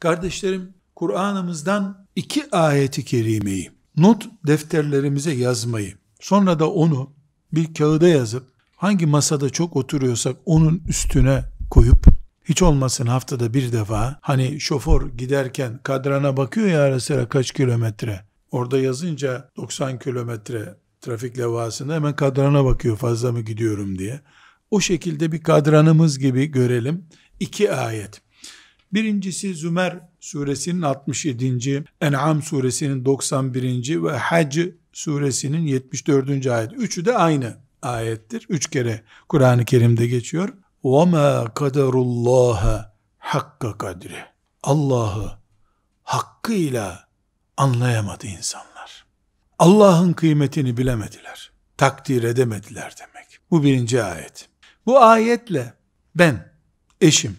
Kardeşlerim Kur'an'ımızdan iki ayeti kerimeyi not defterlerimize yazmayı sonra da onu bir kağıda yazıp hangi masada çok oturuyorsak onun üstüne koyup hiç olmasın haftada bir defa hani şoför giderken kadrana bakıyor ya ara sıra kaç kilometre orada yazınca 90 kilometre trafik levhasında hemen kadrana bakıyor fazla mı gidiyorum diye o şekilde bir kadranımız gibi görelim iki ayet Birincisi Zümer suresinin 67. En'am suresinin 91. ve Hac suresinin 74. ayet. Üçü de aynı ayettir. Üç kere Kur'an-ı Kerim'de geçiyor. وَمَا قَدَرُ اللّٰهَ حَقَّ kadri. Allah'ı hakkıyla anlayamadı insanlar. Allah'ın kıymetini bilemediler. Takdir edemediler demek. Bu birinci ayet. Bu ayetle ben, eşim,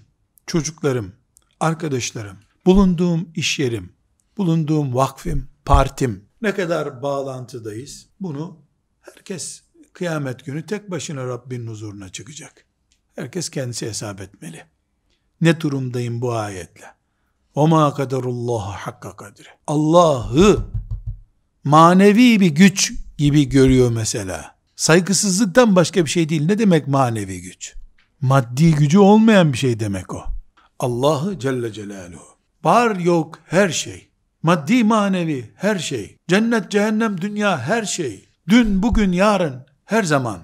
çocuklarım, arkadaşlarım, bulunduğum iş yerim, bulunduğum vakfim, partim ne kadar bağlantıdayız? Bunu herkes kıyamet günü tek başına Rabbinin huzuruna çıkacak. Herkes kendisi hesap etmeli. Ne durumdayım bu ayetle? O ma kaderullah hakka kadri. Allah'ı manevi bir güç gibi görüyor mesela. Saygısızlıktan başka bir şey değil. Ne demek manevi güç? Maddi gücü olmayan bir şey demek o. Allah'ı Celle Celaluhu. Var yok her şey. Maddi manevi her şey. Cennet, cehennem, dünya her şey. Dün, bugün, yarın her zaman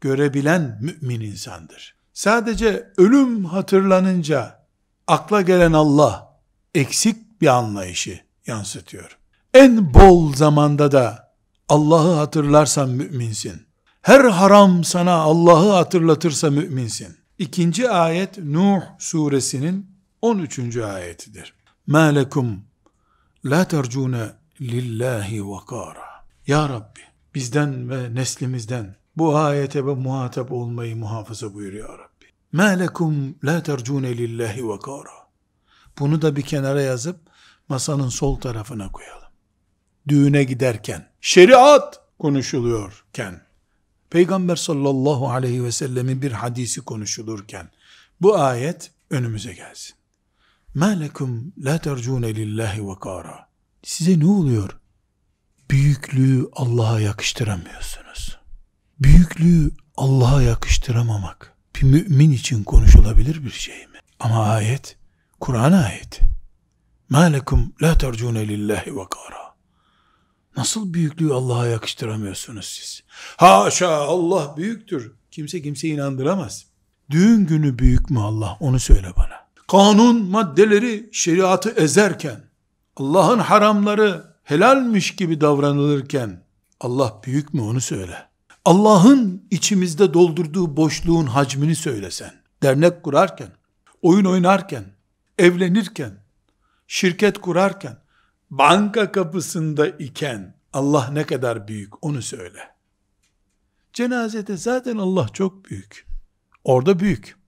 görebilen mümin insandır. Sadece ölüm hatırlanınca akla gelen Allah eksik bir anlayışı yansıtıyor. En bol zamanda da Allah'ı hatırlarsan müminsin. Her haram sana Allah'ı hatırlatırsa müminsin. İkinci ayet Nuh suresinin 13. ayetidir. مَا لَكُمْ لَا تَرْجُونَ لِلّٰهِ وَقَارًا Ya Rabbi bizden ve neslimizden bu ayete ve muhatap olmayı muhafaza buyur ya Rabbi. مَا لَكُمْ لَا تَرْجُونَ لِلّٰهِ وَقَارًا Bunu da bir kenara yazıp masanın sol tarafına koyalım. Düğüne giderken, şeriat konuşuluyorken, Peygamber sallallahu aleyhi ve sellemin bir hadisi konuşulurken bu ayet önümüze gelsin. مَا لَكُمْ لَا تَرْجُونَ لِلّٰهِ وَقَارًا Size ne oluyor? Büyüklüğü Allah'a yakıştıramıyorsunuz. Büyüklüğü Allah'a yakıştıramamak bir mümin için konuşulabilir bir şey mi? Ama ayet Kur'an ayeti. مَا لَكُمْ لَا تَرْجُونَ لِلّٰهِ وَقَارًا Nasıl büyüklüğü Allah'a yakıştıramıyorsunuz siz? Haşa Allah büyüktür. Kimse kimse inandıramaz. Düğün günü büyük mü Allah? Onu söyle bana. Kanun maddeleri şeriatı ezerken, Allah'ın haramları helalmiş gibi davranılırken, Allah büyük mü onu söyle. Allah'ın içimizde doldurduğu boşluğun hacmini söylesen, dernek kurarken, oyun oynarken, evlenirken, şirket kurarken, banka kapısında iken Allah ne kadar büyük onu söyle. Cenazede zaten Allah çok büyük. Orada büyük.